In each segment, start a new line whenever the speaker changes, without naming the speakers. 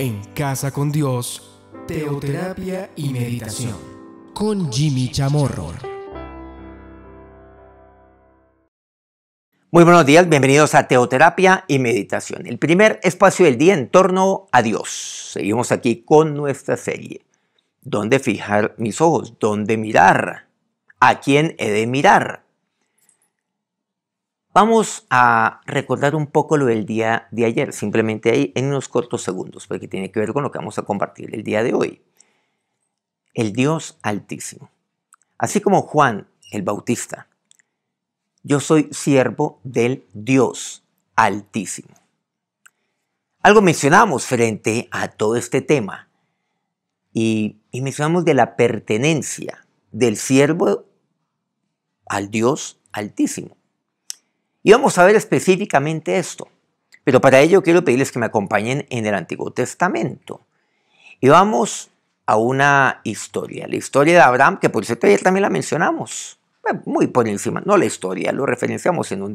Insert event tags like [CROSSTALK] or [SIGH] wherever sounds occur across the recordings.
en Casa con Dios, Teoterapia y Meditación, con Jimmy Chamorro. Muy buenos días, bienvenidos a Teoterapia y Meditación, el primer espacio del día en torno a Dios. Seguimos aquí con nuestra serie. ¿Dónde fijar mis ojos? ¿Dónde mirar? ¿A quién he de mirar? Vamos a recordar un poco lo del día de ayer, simplemente ahí en unos cortos segundos, porque tiene que ver con lo que vamos a compartir el día de hoy. El Dios Altísimo. Así como Juan el Bautista, yo soy siervo del Dios Altísimo. Algo mencionamos frente a todo este tema y, y mencionamos de la pertenencia del siervo al Dios Altísimo. Y vamos a ver específicamente esto. Pero para ello quiero pedirles que me acompañen en el Antiguo Testamento. Y vamos a una historia, la historia de Abraham, que por cierto ayer también la mencionamos, muy por encima, no la historia, lo referenciamos en un,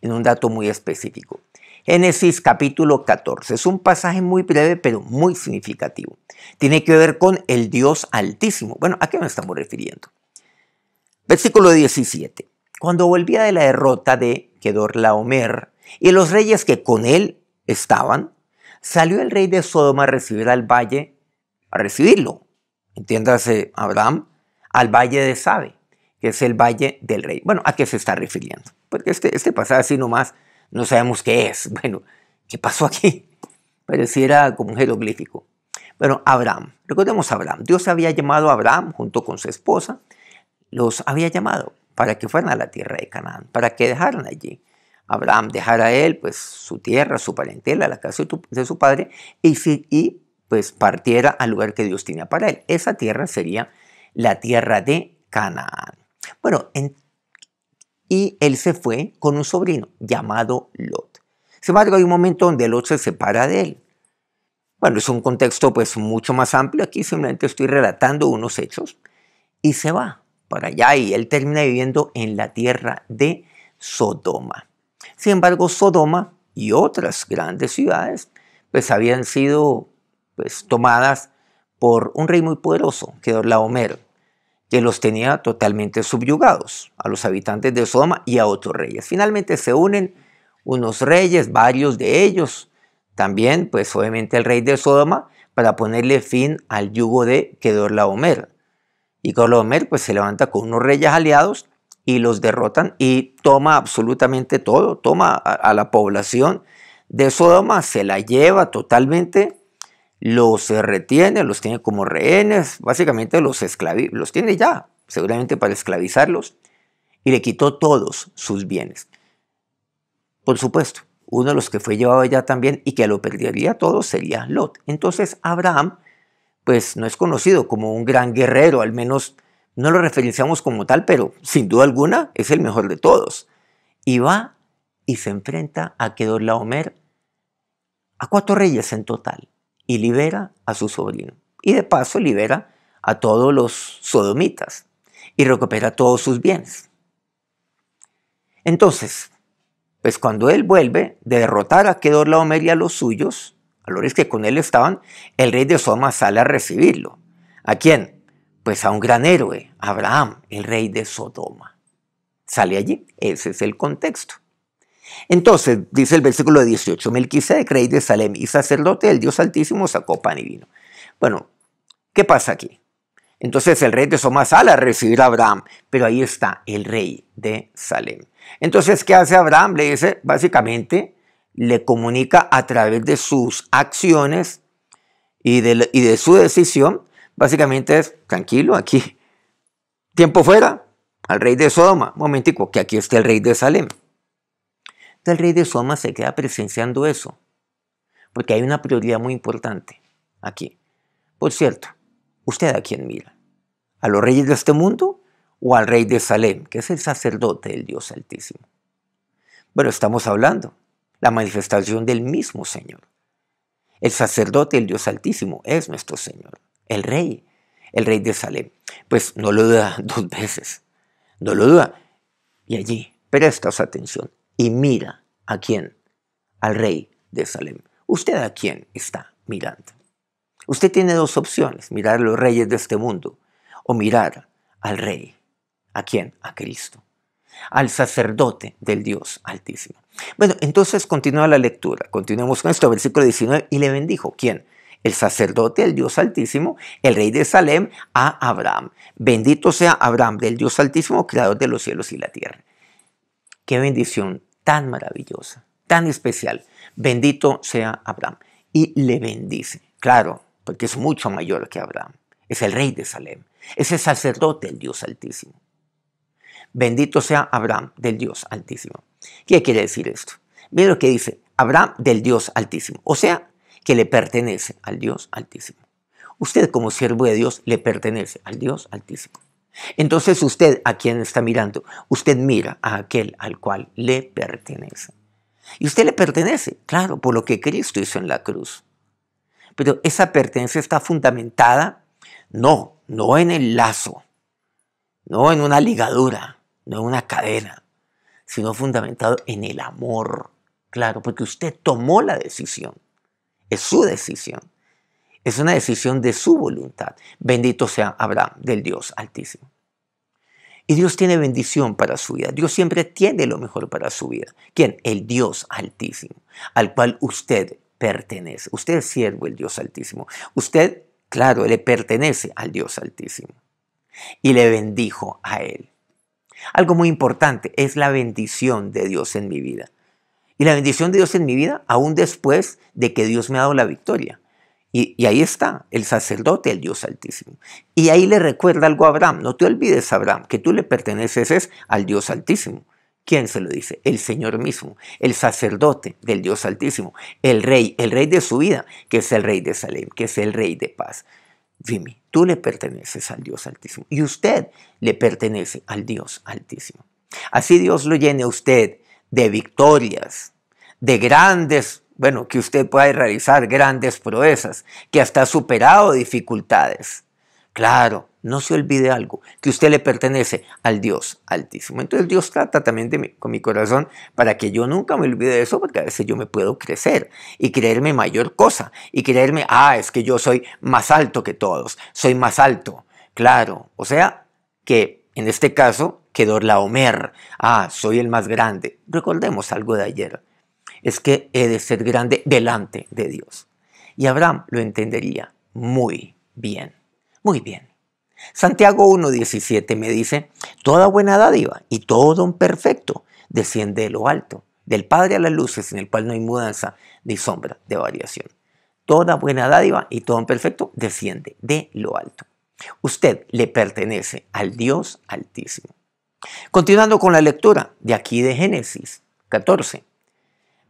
en un dato muy específico. Génesis capítulo 14. Es un pasaje muy breve, pero muy significativo. Tiene que ver con el Dios altísimo. Bueno, ¿a qué nos estamos refiriendo? Versículo 17. Cuando volvía de la derrota de laomer y los reyes que con él estaban, salió el rey de Sodoma a recibir al valle, a recibirlo, entiéndase Abraham, al valle de Sabe, que es el valle del rey. Bueno, ¿a qué se está refiriendo? Porque pues este, este pasaje así nomás no sabemos qué es. [LAUGHS] Bueno, ¿qué pasó aquí? Pareciera como un jeroglífico. Bueno, Abraham, recordemos Abraham. Dios había llamado a Abraham junto con su esposa, los había llamado para que fueran a la tierra de Canaán, para que dejaran allí. Abraham dejara a él pues su tierra, su parentela, la casa de su padre y, y pues partiera al lugar que Dios tenía para él. Esa tierra sería la tierra de Canaán. Bueno, y él se fue con un sobrino llamado Lot. Sin embargo, hay un momento donde Lot se separa de él. Bueno, es un contexto pues mucho más amplio. Aquí simplemente estoy relatando unos hechos y se va. Ahora allá y él termina viviendo en la tierra de Sodoma. Sin embargo, Sodoma y otras grandes ciudades pues habían sido pues, tomadas por un rey muy poderoso, que era Laomer, que los tenía totalmente subyugados a los habitantes de Sodoma y a otros reyes. Finalmente se unen unos reyes, varios de ellos, también pues obviamente el rey de Sodoma, para ponerle fin al yugo de Kedorlaomer. Y Colomer pues se levanta con unos reyes aliados y los derrotan y toma absolutamente todo, toma a, la población de Sodoma, se la lleva totalmente, los eh, retiene, los tiene como rehenes, básicamente los esclaviza, los tiene ya, seguramente para esclavizarlos, y le quitó todos sus bienes. Por supuesto, uno de los que fue llevado allá también y que lo perdería todo sería Lot. Entonces Abraham pues no es conocido como un gran guerrero, al menos no lo referenciamos como tal, pero sin duda alguna es el mejor de todos. Y va y se enfrenta a Kedorlaomer, a cuatro reyes en total, y libera a su sobrino. Y de paso libera a todos los sodomitas y recupera todos sus bienes. Entonces, pues cuando él vuelve de derrotar a Kedorlaomer y a los suyos, a que con él estaban, el rey de Sodoma sale a recibirlo. ¿A quién? Pues a un gran héroe, Abraham, el rey de Sodoma. Sale allí, ese es el contexto. Entonces, dice el versículo 18, Melquisedec, rey de Salem y sacerdote del Dios Altísimo, sacó pan y vino. Bueno, ¿qué pasa aquí? Entonces el rey de Sodoma sale a recibir a Abraham, pero ahí está el rey de Salem. Entonces, ¿qué hace Abraham? Le dice, básicamente, le comunica a través de sus acciones y de, su decisión, básicamente es, tranquilo, aquí, tiempo fuera, al rey de Sodoma, momentico, que aquí está el rey de Salem. Entonces el rey de Sodoma se queda presenciando eso, porque hay una prioridad muy importante aquí. Por cierto, ¿usted a quién mira? ¿A los reyes de este mundo o al rey de Salem, que es el sacerdote del Dios Altísimo? Bueno, estamos hablando la manifestación del mismo Señor. El sacerdote, el Dios Altísimo, es nuestro Señor, el Rey, el Rey de Salem. Pues no lo duda [LAUGHS] dos veces, no lo duda. Y allí, prestas atención y mira a quién, al Rey de Salem. ¿Usted a quién está mirando? Usted tiene dos opciones, mirar a los reyes de este mundo o mirar al Rey. ¿A quién? A Cristo al sacerdote del Dios Altísimo. Bueno, entonces continúa la lectura, continuamos con esto, versículo 19, y le bendijo, ¿quién? El sacerdote del Dios Altísimo, el rey de Salem, a Abraham. Bendito sea Abraham del Dios Altísimo, creador de los cielos y la tierra. Qué bendición tan maravillosa, tan especial. Bendito sea Abraham. Y le bendice, claro, porque es mucho mayor que Abraham. Es el rey de Salem, es el sacerdote del Dios Altísimo. Bendito sea Abraham del Dios Altísimo. ¿Qué quiere decir esto? Mira lo que dice, Abraham del Dios Altísimo, o sea, que le pertenece al Dios Altísimo. Usted como siervo de Dios le pertenece al Dios Altísimo. Entonces usted a quien está mirando, usted mira a aquel al cual le pertenece. Y usted le pertenece, claro, por lo que Cristo hizo en la cruz. Pero esa pertenencia está fundamentada, no, no en el lazo, no en una ligadura, no en una cadena, sino fundamentado en el amor. Claro, porque usted tomó la decisión. Es su decisión. Es una decisión de su voluntad. Bendito sea Abraham, del Dios Altísimo. Y Dios tiene bendición para su vida. Dios siempre tiene lo mejor para su vida. ¿Quién? El Dios Altísimo, al cual usted pertenece. Usted es siervo del Dios Altísimo. Usted, claro, le pertenece al Dios Altísimo. Y le bendijo a él. Algo muy importante es la bendición de Dios en mi vida. Y la bendición de Dios en mi vida aún después de que Dios me ha dado la victoria. Y, ahí está el sacerdote, el Dios Altísimo. Y ahí le recuerda algo a Abraham. No te olvides, Abraham, que tú le perteneces es al Dios Altísimo. ¿Quién se lo dice? El Señor mismo, el sacerdote del Dios Altísimo, el rey, el rey de su vida, que es el rey de Salem, que es el rey de paz tú le perteneces al Dios Altísimo y usted le pertenece al Dios Altísimo. Así Dios lo llene a usted de victorias, de grandes, bueno, que usted pueda realizar grandes proezas, que hasta ha superado dificultades, Claro, no se olvide algo, que usted le pertenece al Dios altísimo. Entonces Dios trata también con mi corazón para que yo nunca me olvide de eso, porque a veces yo me puedo crecer y creerme mayor cosa y creerme, ah, es que yo soy más alto que todos, soy más alto. Claro, o sea, que en este caso quedó la Homer, ah, soy el más grande. Recordemos algo de ayer, es que he de ser grande delante de Dios. Y Abraham lo entendería muy bien. Muy bien. Santiago 1.17 me dice, toda buena dádiva y todo don perfecto desciende de lo alto, del Padre a las luces, en el cual no hay mudanza ni sombra de variación. Toda buena dádiva y todo un perfecto desciende de lo alto. Usted le pertenece al Dios Altísimo. Continuando con la lectura de aquí de Génesis 14,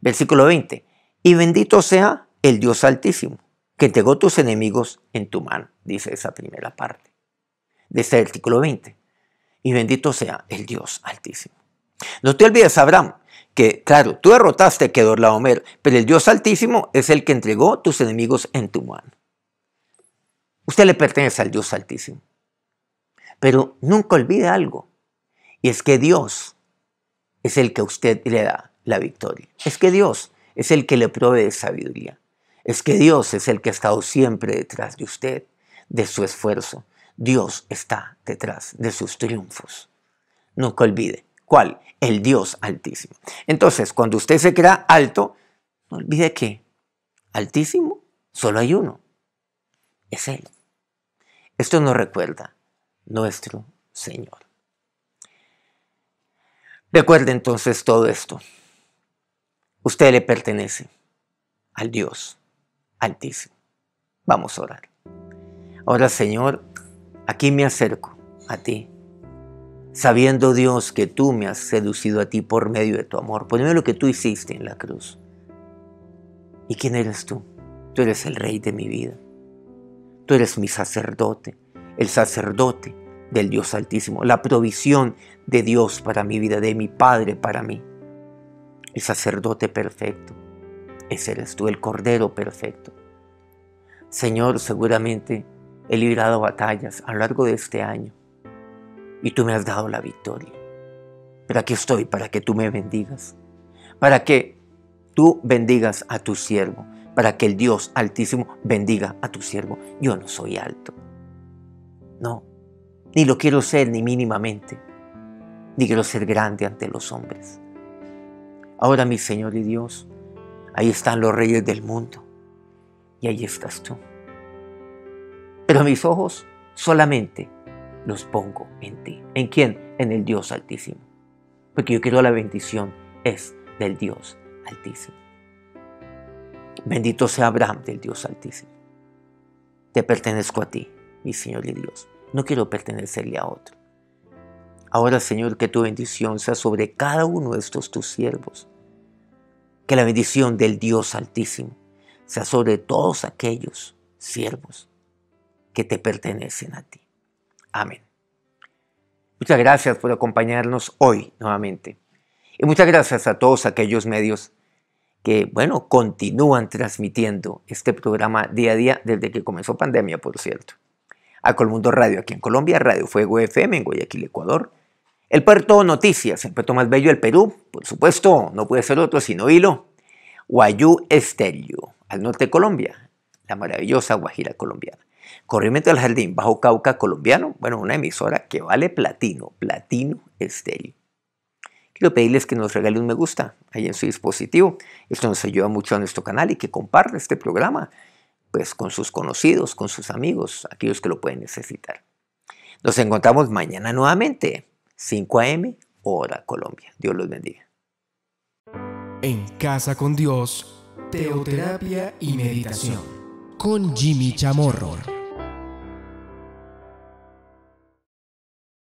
versículo 20. Y bendito sea el Dios Altísimo, que entregó tus enemigos en tu mano, dice esa primera parte de este artículo 20. Y bendito sea el Dios Altísimo. No te olvides, Abraham, que claro, tú derrotaste a Homero, pero el Dios Altísimo es el que entregó tus enemigos en tu mano. Usted le pertenece al Dios Altísimo. Pero nunca olvide algo, y es que Dios es el que a usted le da la victoria. Es que Dios es el que le provee sabiduría es que Dios es el que ha estado siempre detrás de usted, de su esfuerzo. Dios está detrás de sus triunfos. Nunca olvide. ¿Cuál? El Dios altísimo. Entonces, cuando usted se crea alto, no olvide que altísimo solo hay uno. Es Él. Esto nos recuerda nuestro Señor. Recuerde entonces todo esto. Usted le pertenece al Dios Altísimo. Vamos a orar. Ahora, Señor, aquí me acerco a ti, sabiendo Dios que tú me has seducido a ti por medio de tu amor, por lo que tú hiciste en la cruz. ¿Y quién eres tú? Tú eres el rey de mi vida. Tú eres mi sacerdote, el sacerdote del Dios Altísimo, la provisión de Dios para mi vida, de mi Padre para mí, el sacerdote perfecto eres tú, el Cordero perfecto. Señor, seguramente he librado batallas a lo largo de este año y tú me has dado la victoria. Pero aquí estoy para que tú me bendigas, para que tú bendigas a tu siervo, para que el Dios Altísimo bendiga a tu siervo. Yo no soy alto. No, ni lo quiero ser ni mínimamente, ni quiero ser grande ante los hombres. Ahora mi Señor y Dios, Ahí están los reyes del mundo. Y ahí estás tú. Pero mis ojos solamente los pongo en ti. ¿En quién? En el Dios Altísimo. Porque yo quiero la bendición es del Dios Altísimo. Bendito sea Abraham del Dios Altísimo. Te pertenezco a ti, mi Señor y Dios. No quiero pertenecerle a otro. Ahora, Señor, que tu bendición sea sobre cada uno de estos tus siervos que la bendición del Dios Altísimo sea sobre todos aquellos siervos que te pertenecen a ti. Amén. Muchas gracias por acompañarnos hoy nuevamente. Y muchas gracias a todos aquellos medios que, bueno, continúan transmitiendo este programa día a día desde que comenzó pandemia, por cierto. A Colmundo Radio aquí en Colombia, Radio Fuego FM en Guayaquil, Ecuador, el puerto Noticias, el puerto más bello del Perú, por supuesto, no puede ser otro sino Hilo, Guayú Estelio, al norte de Colombia, la maravillosa Guajira colombiana. Corrimiento del Jardín, Bajo Cauca colombiano, bueno, una emisora que vale platino, platino estéreo. Quiero pedirles que nos regalen un me gusta ahí en su dispositivo. Esto nos ayuda mucho a nuestro canal y que comparta este programa pues con sus conocidos, con sus amigos, aquellos que lo pueden necesitar. Nos encontramos mañana nuevamente. 5 a.m., hora Colombia. Dios los bendiga. En Casa con Dios, Teoterapia y Meditación. Con Jimmy Chamorro.